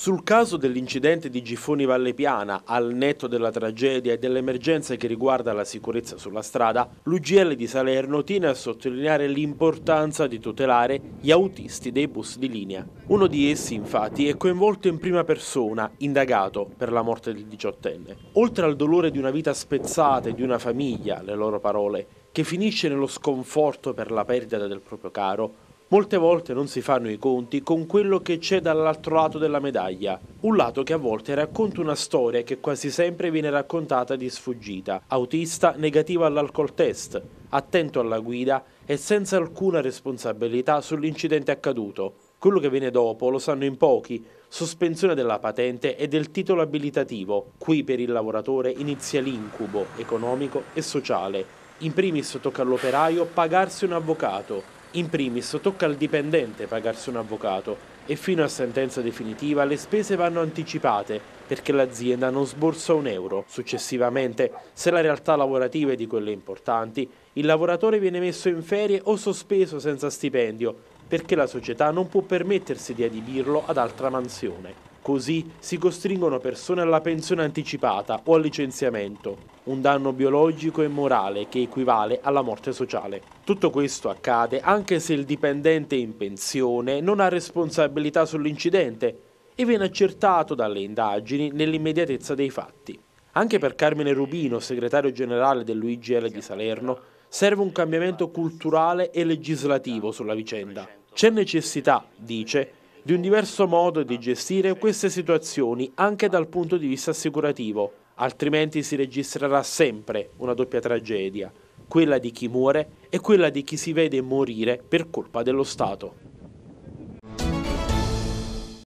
Sul caso dell'incidente di Giffoni Valle Piana, al netto della tragedia e dell'emergenza che riguarda la sicurezza sulla strada, l'UGL di Salerno tiene a sottolineare l'importanza di tutelare gli autisti dei bus di linea. Uno di essi, infatti, è coinvolto in prima persona, indagato per la morte del diciottenne. Oltre al dolore di una vita spezzata e di una famiglia, le loro parole, che finisce nello sconforto per la perdita del proprio caro, Molte volte non si fanno i conti con quello che c'è dall'altro lato della medaglia, un lato che a volte racconta una storia che quasi sempre viene raccontata di sfuggita, autista, negativo all'alcol test, attento alla guida e senza alcuna responsabilità sull'incidente accaduto. Quello che viene dopo lo sanno in pochi, sospensione della patente e del titolo abilitativo, qui per il lavoratore inizia l'incubo economico e sociale. In primis tocca all'operaio pagarsi un avvocato, in primis tocca al dipendente pagarsi un avvocato e fino a sentenza definitiva le spese vanno anticipate perché l'azienda non sborsa un euro. Successivamente, se la realtà lavorativa è di quelle importanti, il lavoratore viene messo in ferie o sospeso senza stipendio perché la società non può permettersi di adibirlo ad altra mansione. Così si costringono persone alla pensione anticipata o al licenziamento, un danno biologico e morale che equivale alla morte sociale. Tutto questo accade anche se il dipendente in pensione non ha responsabilità sull'incidente e viene accertato dalle indagini nell'immediatezza dei fatti. Anche per Carmine Rubino, segretario generale dell'UIGL di Salerno, Serve un cambiamento culturale e legislativo sulla vicenda. C'è necessità, dice, di un diverso modo di gestire queste situazioni anche dal punto di vista assicurativo, altrimenti si registrerà sempre una doppia tragedia, quella di chi muore e quella di chi si vede morire per colpa dello Stato.